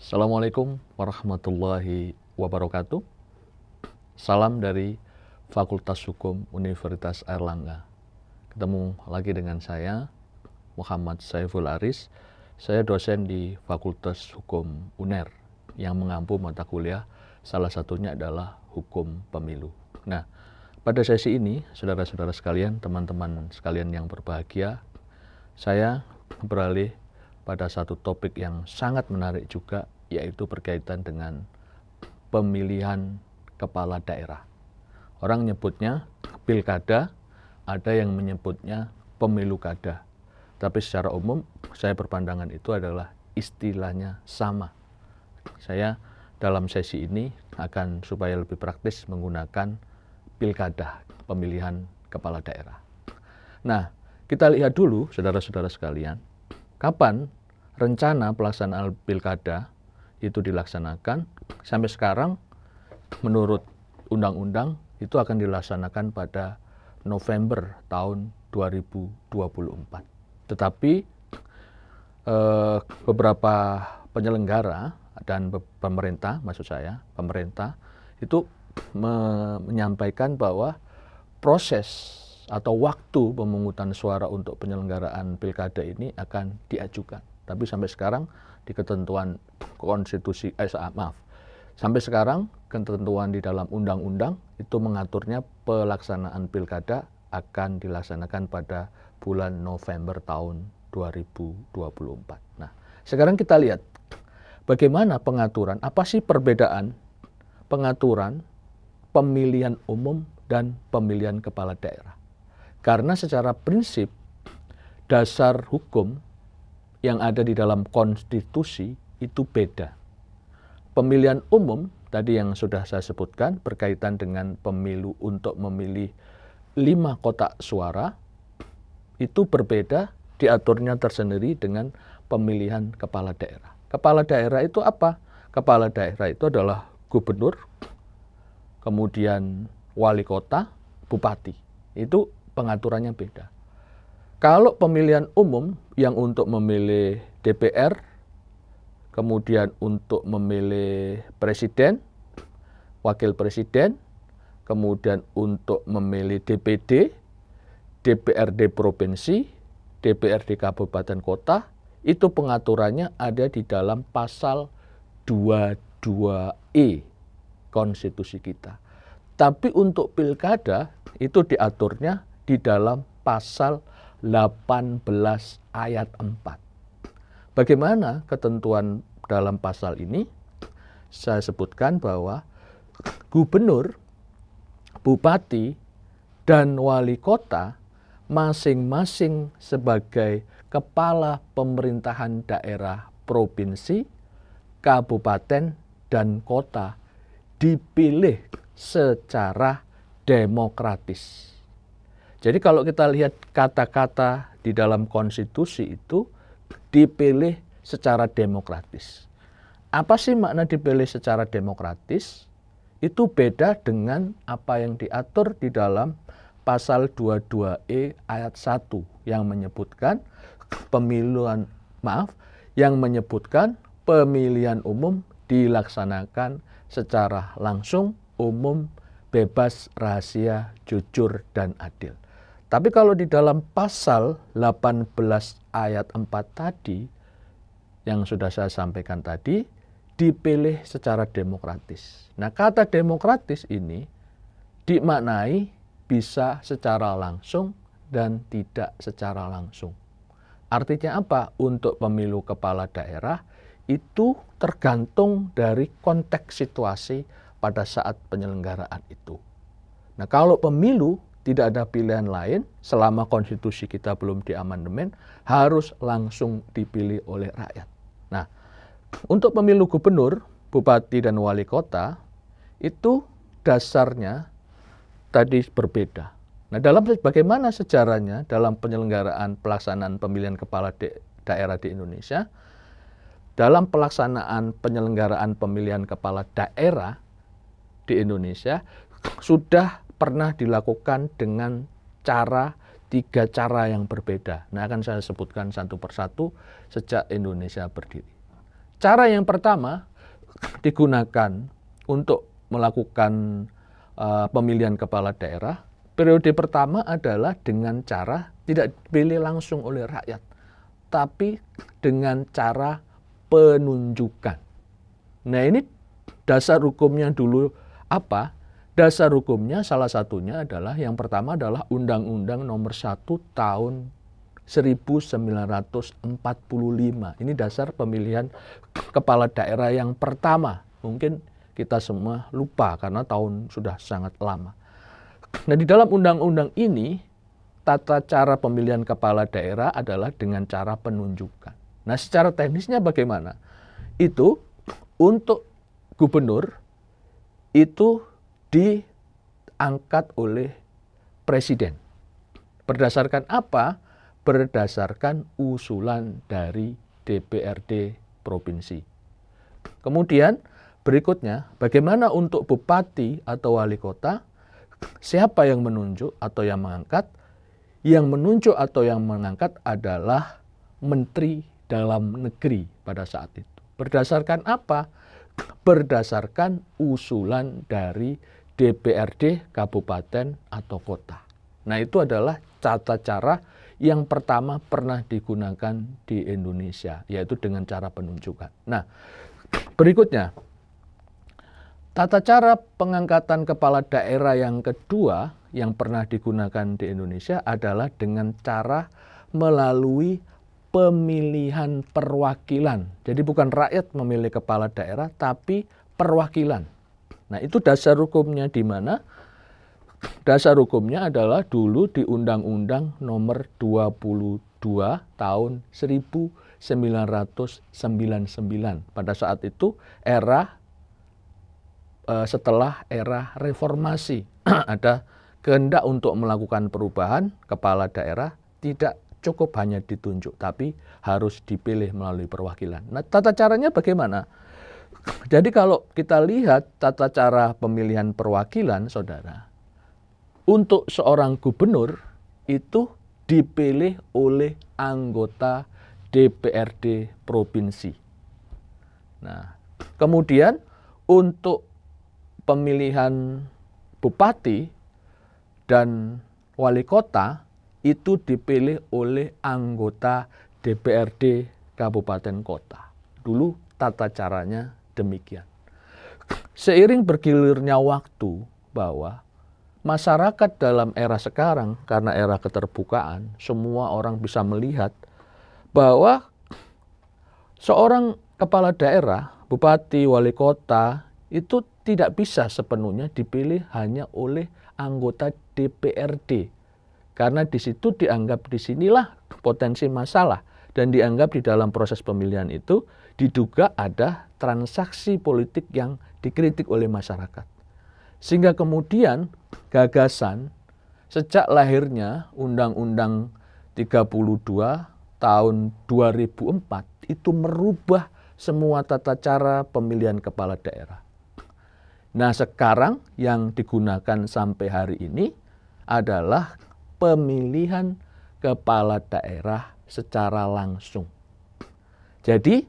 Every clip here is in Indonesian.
Assalamualaikum warahmatullahi wabarakatuh. Salam dari Fakultas Hukum Universitas Airlangga. Ketemu lagi dengan saya, Muhammad Saiful Aris. Saya dosen di Fakultas Hukum UNER yang mengampu mata kuliah salah satunya adalah Hukum Pemilu. Nah, pada sesi ini, saudara-saudara sekalian, teman-teman sekalian yang berbahagia, saya beralih pada satu topik yang sangat menarik juga, yaitu berkaitan dengan pemilihan kepala daerah. Orang menyebutnya pilkada, ada yang menyebutnya pemilu kada. Tapi secara umum saya berpandangan itu adalah istilahnya sama. Saya dalam sesi ini akan supaya lebih praktis menggunakan pilkada, pemilihan kepala daerah. Nah, kita lihat dulu saudara-saudara sekalian, kapan rencana pelaksanaan pilkada itu dilaksanakan sampai sekarang menurut undang-undang itu akan dilaksanakan pada November tahun 2024. Tetapi eh, beberapa penyelenggara dan pemerintah, maksud saya pemerintah itu me menyampaikan bahwa proses atau waktu pemungutan suara untuk penyelenggaraan pilkada ini akan diajukan. Tapi sampai sekarang di ketentuan konstitusi, eh maaf, sampai sekarang ketentuan di dalam undang-undang itu mengaturnya pelaksanaan pilkada akan dilaksanakan pada bulan November tahun 2024. Nah, sekarang kita lihat bagaimana pengaturan, apa sih perbedaan pengaturan pemilihan umum dan pemilihan kepala daerah. Karena secara prinsip dasar hukum yang ada di dalam konstitusi itu beda. Pemilihan umum tadi yang sudah saya sebutkan berkaitan dengan pemilu untuk memilih lima kotak suara itu berbeda diaturnya tersendiri dengan pemilihan kepala daerah. Kepala daerah itu apa? Kepala daerah itu adalah gubernur, kemudian wali kota, bupati. Itu pengaturannya beda. Kalau pemilihan umum yang untuk memilih DPR, kemudian untuk memilih presiden, wakil presiden, kemudian untuk memilih DPD, DPRD provinsi, DPRD kabupaten kota, itu pengaturannya ada di dalam pasal 22E konstitusi kita. Tapi untuk pilkada itu diaturnya di dalam pasal 18 ayat 4. Bagaimana ketentuan dalam pasal ini? Saya sebutkan bahwa gubernur, bupati, dan wali kota masing-masing sebagai kepala pemerintahan daerah provinsi, kabupaten, dan kota dipilih secara demokratis. Jadi kalau kita lihat kata-kata di dalam konstitusi itu dipilih secara demokratis. Apa sih makna dipilih secara demokratis? Itu beda dengan apa yang diatur di dalam pasal 22E ayat 1 yang menyebutkan pemiluan maaf yang menyebutkan pemilihan umum dilaksanakan secara langsung, umum, bebas, rahasia, jujur dan adil. Tapi kalau di dalam pasal 18 ayat 4 tadi yang sudah saya sampaikan tadi dipilih secara demokratis. Nah, kata demokratis ini dimaknai bisa secara langsung dan tidak secara langsung. Artinya apa? Untuk pemilu kepala daerah itu tergantung dari konteks situasi pada saat penyelenggaraan itu. Nah, kalau pemilu tidak ada pilihan lain selama konstitusi kita belum diamandemen harus langsung dipilih oleh rakyat. Nah, untuk pemilu gubernur, bupati dan wali kota itu dasarnya tadi berbeda. Nah, dalam bagaimana sejarahnya dalam penyelenggaraan pelaksanaan pemilihan kepala de, daerah di Indonesia, dalam pelaksanaan penyelenggaraan pemilihan kepala daerah di Indonesia sudah pernah dilakukan dengan cara tiga cara yang berbeda. Nah, akan saya sebutkan satu persatu sejak Indonesia berdiri. Cara yang pertama digunakan untuk melakukan uh, pemilihan kepala daerah. Periode pertama adalah dengan cara tidak dipilih langsung oleh rakyat, tapi dengan cara penunjukan. Nah, ini dasar hukumnya dulu apa? Dasar hukumnya salah satunya adalah yang pertama adalah Undang-Undang Nomor 1 Tahun 1945. Ini dasar pemilihan kepala daerah yang pertama. Mungkin kita semua lupa karena tahun sudah sangat lama. Nah, di dalam undang-undang ini tata cara pemilihan kepala daerah adalah dengan cara penunjukan. Nah, secara teknisnya bagaimana? Itu untuk gubernur itu diangkat oleh presiden. Berdasarkan apa? Berdasarkan usulan dari DPRD provinsi. Kemudian berikutnya, bagaimana untuk bupati atau wali kota? Siapa yang menunjuk atau yang mengangkat? Yang menunjuk atau yang mengangkat adalah menteri dalam negeri pada saat itu. Berdasarkan apa? Berdasarkan usulan dari DPRD kabupaten atau kota. Nah, itu adalah tata cara yang pertama pernah digunakan di Indonesia, yaitu dengan cara penunjukan. Nah, berikutnya tata cara pengangkatan kepala daerah yang kedua yang pernah digunakan di Indonesia adalah dengan cara melalui pemilihan perwakilan. Jadi bukan rakyat memilih kepala daerah tapi perwakilan. Nah, itu dasar hukumnya di mana dasar hukumnya adalah dulu di Undang-Undang Nomor 22 tahun 1999. Pada saat itu era e, setelah era reformasi ada kehendak untuk melakukan perubahan kepala daerah tidak cukup hanya ditunjuk tapi harus dipilih melalui perwakilan. Nah, tata caranya bagaimana? Jadi kalau kita lihat tata cara pemilihan perwakilan, saudara, untuk seorang gubernur itu dipilih oleh anggota DPRD provinsi. Nah, kemudian untuk pemilihan bupati dan wali kota itu dipilih oleh anggota DPRD kabupaten kota. Dulu tata caranya demikian. Seiring bergilirnya waktu bahwa masyarakat dalam era sekarang karena era keterbukaan, semua orang bisa melihat bahwa seorang kepala daerah, bupati, wali kota itu tidak bisa sepenuhnya dipilih hanya oleh anggota DPRD. Karena di situ dianggap disinilah potensi masalah dan dianggap di dalam proses pemilihan itu diduga ada transaksi politik yang dikritik oleh masyarakat. Sehingga kemudian gagasan sejak lahirnya Undang-Undang 32 tahun 2004 itu merubah semua tata cara pemilihan kepala daerah. Nah sekarang yang digunakan sampai hari ini adalah pemilihan kepala daerah secara langsung. Jadi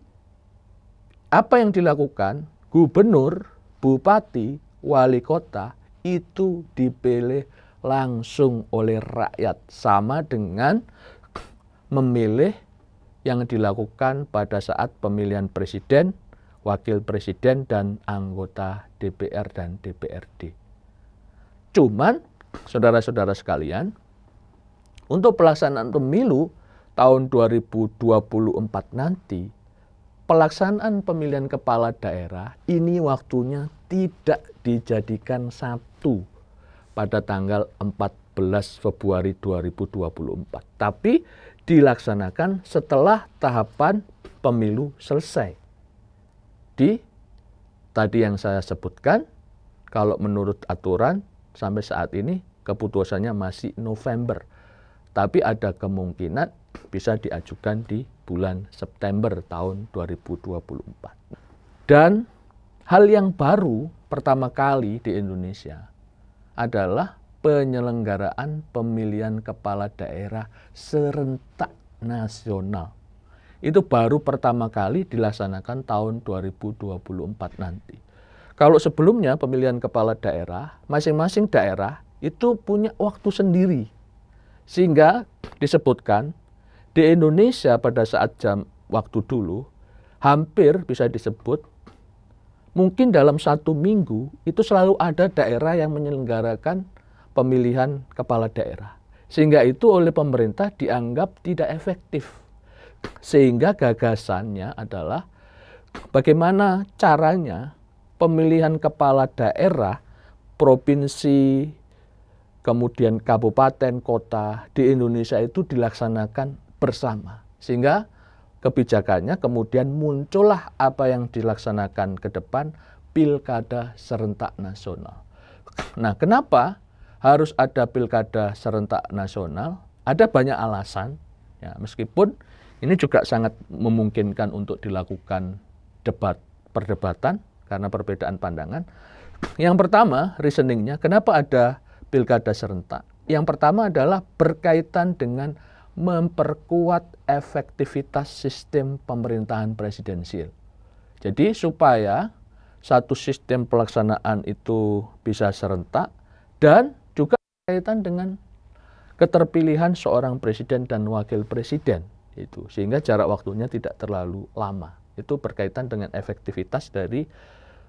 apa yang dilakukan gubernur, bupati, wali kota itu dipilih langsung oleh rakyat sama dengan memilih yang dilakukan pada saat pemilihan presiden, wakil presiden dan anggota DPR dan DPRD. Cuman saudara-saudara sekalian, untuk pelaksanaan pemilu tahun 2024 nanti pelaksanaan pemilihan kepala daerah ini waktunya tidak dijadikan satu pada tanggal 14 Februari 2024, tapi dilaksanakan setelah tahapan pemilu selesai. Di tadi yang saya sebutkan, kalau menurut aturan sampai saat ini keputusannya masih November. Tapi ada kemungkinan bisa diajukan di bulan September tahun 2024. Dan hal yang baru pertama kali di Indonesia adalah penyelenggaraan pemilihan kepala daerah serentak nasional. Itu baru pertama kali dilaksanakan tahun 2024 nanti. Kalau sebelumnya pemilihan kepala daerah, masing-masing daerah itu punya waktu sendiri. Sehingga disebutkan di Indonesia pada saat jam waktu dulu, hampir bisa disebut mungkin dalam satu minggu itu selalu ada daerah yang menyelenggarakan pemilihan kepala daerah. Sehingga itu oleh pemerintah dianggap tidak efektif. Sehingga gagasannya adalah bagaimana caranya pemilihan kepala daerah provinsi kemudian kabupaten kota di Indonesia itu dilaksanakan bersama. Sehingga kebijakannya kemudian muncullah apa yang dilaksanakan ke depan pilkada serentak nasional. Nah, kenapa harus ada pilkada serentak nasional? Ada banyak alasan, ya, meskipun ini juga sangat memungkinkan untuk dilakukan debat perdebatan karena perbedaan pandangan. Yang pertama, reasoningnya, kenapa ada pilkada serentak? Yang pertama adalah berkaitan dengan memperkuat efektivitas sistem pemerintahan presidensil. Jadi supaya satu sistem pelaksanaan itu bisa serentak dan juga berkaitan dengan keterpilihan seorang presiden dan wakil presiden itu sehingga jarak waktunya tidak terlalu lama itu berkaitan dengan efektivitas dari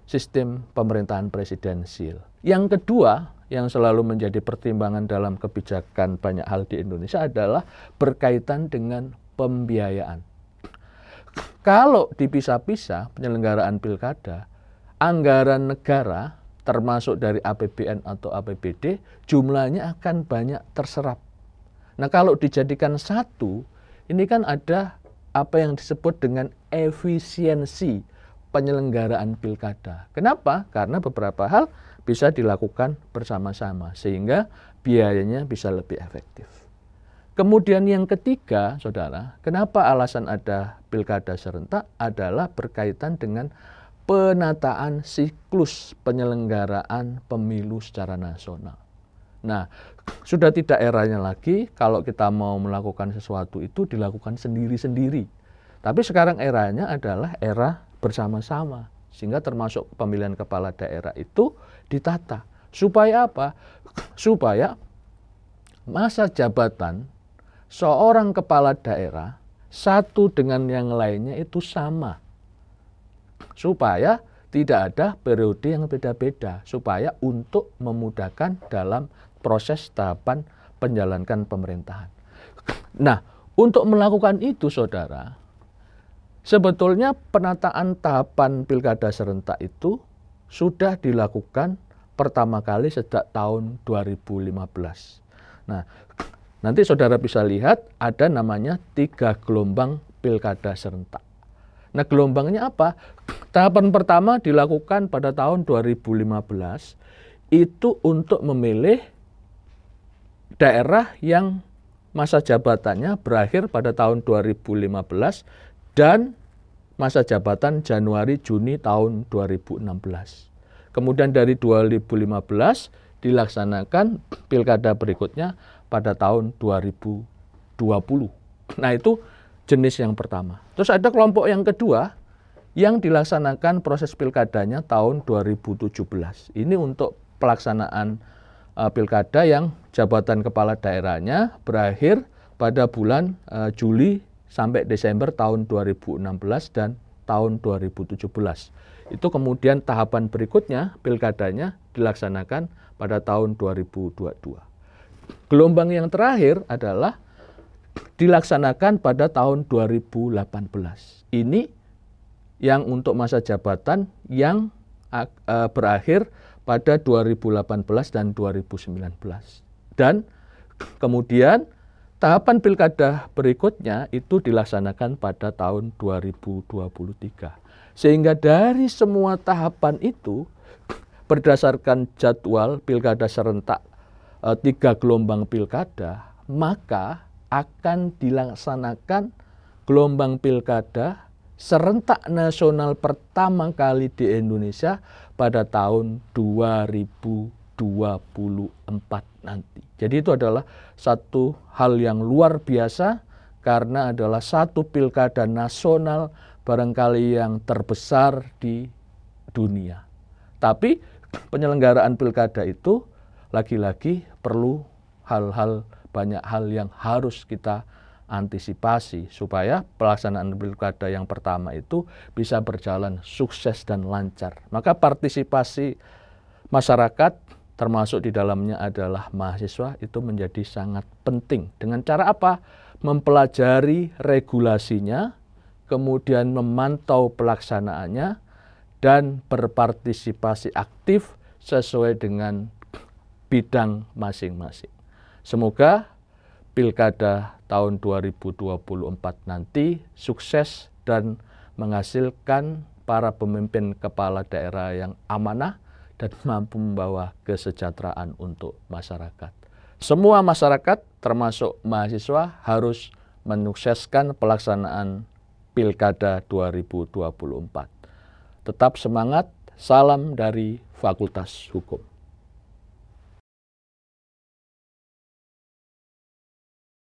sistem pemerintahan presidensil. Yang kedua, yang selalu menjadi pertimbangan dalam kebijakan banyak hal di Indonesia adalah berkaitan dengan pembiayaan. Kalau dipisah-pisah penyelenggaraan pilkada, anggaran negara termasuk dari APBN atau APBD jumlahnya akan banyak terserap. Nah, kalau dijadikan satu, ini kan ada apa yang disebut dengan efisiensi penyelenggaraan pilkada. Kenapa? Karena beberapa hal bisa dilakukan bersama-sama sehingga biayanya bisa lebih efektif. Kemudian yang ketiga, Saudara, kenapa alasan ada pilkada serentak adalah berkaitan dengan penataan siklus penyelenggaraan pemilu secara nasional. Nah, sudah tidak eranya lagi kalau kita mau melakukan sesuatu itu dilakukan sendiri-sendiri. Tapi sekarang eranya adalah era bersama-sama. Sehingga termasuk pemilihan kepala daerah itu ditata. Supaya apa? Supaya masa jabatan seorang kepala daerah satu dengan yang lainnya itu sama. Supaya tidak ada periode yang beda-beda, supaya untuk memudahkan dalam proses tahapan penjalankan pemerintahan. Nah, untuk melakukan itu saudara, sebetulnya penataan tahapan pilkada serentak itu sudah dilakukan pertama kali sejak tahun 2015. Nah, nanti saudara bisa lihat ada namanya tiga gelombang pilkada serentak. Nah, gelombangnya apa? Tahapan pertama dilakukan pada tahun 2015 itu untuk memilih daerah yang masa jabatannya berakhir pada tahun 2015 dan masa jabatan Januari Juni tahun 2016. Kemudian dari 2015 dilaksanakan pilkada berikutnya pada tahun 2020. Nah, itu jenis yang pertama. Terus ada kelompok yang kedua yang dilaksanakan proses pilkadanya tahun 2017. Ini untuk pelaksanaan uh, pilkada yang jabatan kepala daerahnya berakhir pada bulan uh, Juli sampai Desember tahun 2016 dan tahun 2017. Itu kemudian tahapan berikutnya pilkadanya dilaksanakan pada tahun 2022. Gelombang yang terakhir adalah dilaksanakan pada tahun 2018. Ini yang untuk masa jabatan yang e, berakhir pada 2018 dan 2019. Dan kemudian Tahapan pilkada berikutnya itu dilaksanakan pada tahun 2023. Sehingga dari semua tahapan itu berdasarkan jadwal pilkada serentak e, tiga gelombang pilkada, maka akan dilaksanakan gelombang pilkada serentak nasional pertama kali di Indonesia pada tahun 2024 nanti. Jadi itu adalah satu hal yang luar biasa karena adalah satu pilkada nasional barangkali yang terbesar di dunia. Tapi penyelenggaraan pilkada itu lagi-lagi perlu hal-hal banyak hal yang harus kita antisipasi supaya pelaksanaan pilkada yang pertama itu bisa berjalan sukses dan lancar. Maka partisipasi masyarakat termasuk di dalamnya adalah mahasiswa itu menjadi sangat penting. Dengan cara apa? Mempelajari regulasinya, kemudian memantau pelaksanaannya, dan berpartisipasi aktif sesuai dengan bidang masing-masing. Semoga pilkada tahun 2024 nanti sukses dan menghasilkan para pemimpin kepala daerah yang amanah, dan mampu membawa kesejahteraan untuk masyarakat. Semua masyarakat termasuk mahasiswa harus menyukseskan pelaksanaan Pilkada 2024. Tetap semangat, salam dari Fakultas Hukum.